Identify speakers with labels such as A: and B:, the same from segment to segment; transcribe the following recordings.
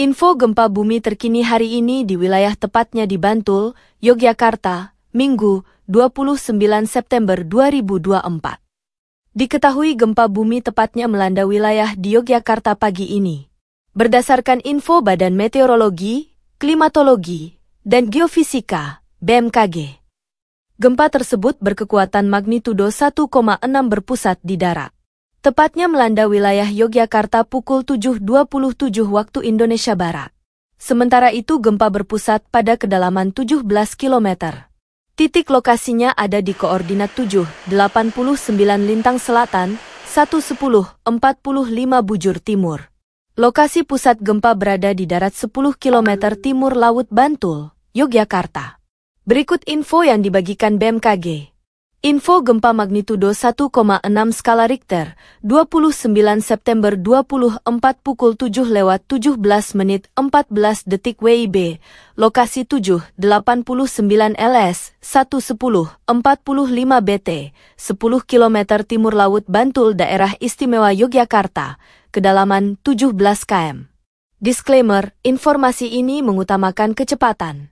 A: Info gempa bumi terkini hari ini di wilayah tepatnya di Bantul, Yogyakarta, Minggu, 29 September 2024. Diketahui gempa bumi tepatnya melanda wilayah di Yogyakarta pagi ini. Berdasarkan info Badan Meteorologi, Klimatologi, dan Geofisika, BMKG. Gempa tersebut berkekuatan magnitudo 1,6 berpusat di darat tepatnya melanda wilayah Yogyakarta pukul 7.27 waktu Indonesia Barat. Sementara itu gempa berpusat pada kedalaman 17 km. Titik lokasinya ada di koordinat 7.89 lintang selatan, 1.10.45 bujur timur. Lokasi pusat gempa berada di darat 10 km timur Laut Bantul, Yogyakarta. Berikut info yang dibagikan BMKG. Info gempa magnitudo 1,6 skala Richter, 29 September 24 pukul 7 lewat 17 menit 14 detik WIB, lokasi 789 LS, 110, 45 BT, 10 km timur Laut Bantul Daerah Istimewa Yogyakarta, kedalaman 17 km. Disclaimer, informasi ini mengutamakan kecepatan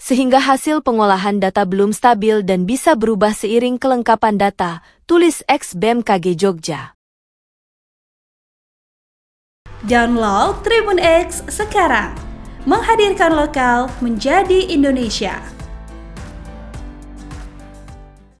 A: sehingga hasil pengolahan data belum stabil dan bisa berubah seiring kelengkapan data, tulis ex BMKG Jogja.
B: Download Tribun X sekarang, menghadirkan lokal menjadi Indonesia.